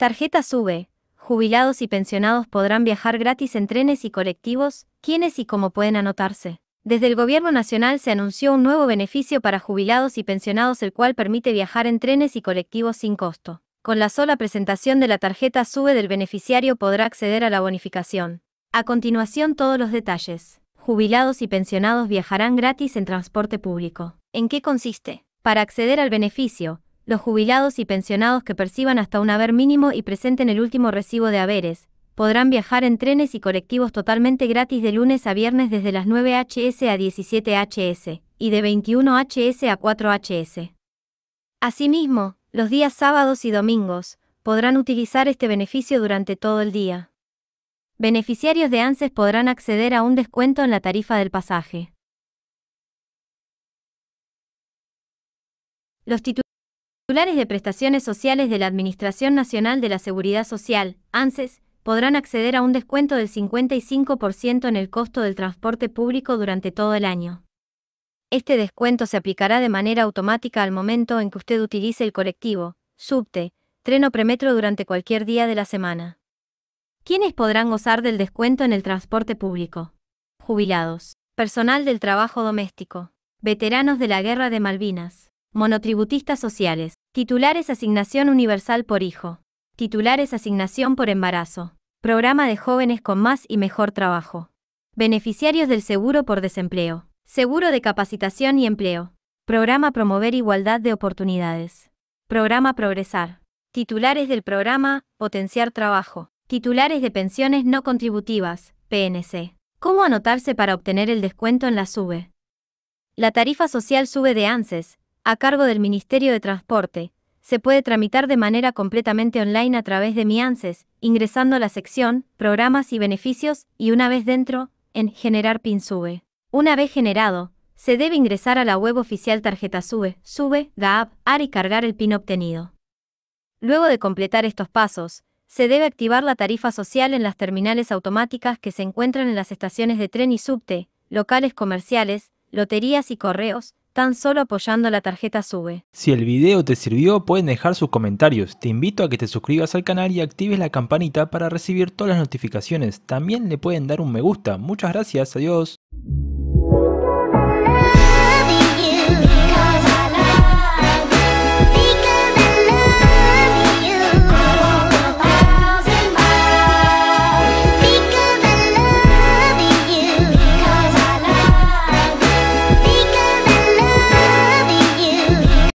Tarjeta sube. Jubilados y pensionados podrán viajar gratis en trenes y colectivos, quiénes y cómo pueden anotarse. Desde el Gobierno Nacional se anunció un nuevo beneficio para jubilados y pensionados el cual permite viajar en trenes y colectivos sin costo. Con la sola presentación de la tarjeta SUBE del beneficiario podrá acceder a la bonificación. A continuación todos los detalles. Jubilados y pensionados viajarán gratis en transporte público. ¿En qué consiste? Para acceder al beneficio, los jubilados y pensionados que perciban hasta un haber mínimo y presenten el último recibo de haberes, podrán viajar en trenes y colectivos totalmente gratis de lunes a viernes desde las 9 HS a 17 HS y de 21 HS a 4 HS. Asimismo, los días sábados y domingos podrán utilizar este beneficio durante todo el día. Beneficiarios de ANSES podrán acceder a un descuento en la tarifa del pasaje. Los titulares de prestaciones sociales de la Administración Nacional de la Seguridad Social, ANSES, podrán acceder a un descuento del 55% en el costo del transporte público durante todo el año. Este descuento se aplicará de manera automática al momento en que usted utilice el colectivo, subte, tren o premetro durante cualquier día de la semana. ¿Quiénes podrán gozar del descuento en el transporte público? Jubilados, personal del trabajo doméstico, veteranos de la Guerra de Malvinas, monotributistas sociales, Titulares asignación universal por hijo. Titulares asignación por embarazo. Programa de jóvenes con más y mejor trabajo. Beneficiarios del seguro por desempleo. Seguro de capacitación y empleo. Programa Promover Igualdad de Oportunidades. Programa Progresar. Titulares del programa Potenciar Trabajo. Titulares de pensiones no contributivas, PNC. ¿Cómo anotarse para obtener el descuento en la SUBE? La tarifa social SUBE de ANSES a cargo del Ministerio de Transporte, se puede tramitar de manera completamente online a través de mi ANSES, ingresando a la sección Programas y Beneficios y una vez dentro, en Generar PIN SUBE. Una vez generado, se debe ingresar a la web oficial Tarjeta SUBE, SUBE, GAAP, AR y cargar el PIN obtenido. Luego de completar estos pasos, se debe activar la tarifa social en las terminales automáticas que se encuentran en las estaciones de tren y subte, locales comerciales, loterías y correos, Tan solo apoyando la tarjeta sube. Si el video te sirvió, pueden dejar sus comentarios. Te invito a que te suscribas al canal y actives la campanita para recibir todas las notificaciones. También le pueden dar un me gusta. Muchas gracias, adiós.